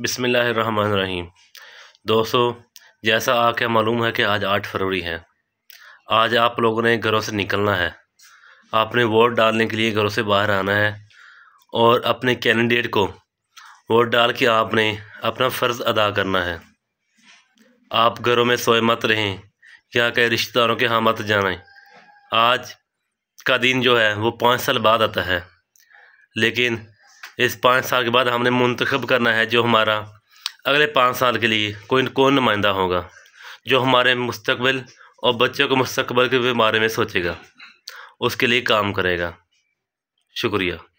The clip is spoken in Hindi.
बिसमीम दोस्तों जैसा आके मालूम है कि आज आठ फरवरी है आज आप लोगों ने घरों से निकलना है आपने वोट डालने के लिए घरों से बाहर आना है और अपने कैंडिडेट को वोट डाल के आपने अपना फ़र्ज़ अदा करना है आप घरों में सोए मत रहें या कहीं रिश्तेदारों के यहाँ मत जाना आज का दिन जो है वो पाँच साल बाद आता है लेकिन इस पाँच साल के बाद हमने मंतखब करना है जो हमारा अगले पाँच साल के लिए कोई कौन नुमाइंदा होगा जो हमारे मुस्तबिल और बच्चों के मुस्तबल के बारे में सोचेगा उसके लिए काम करेगा शुक्रिया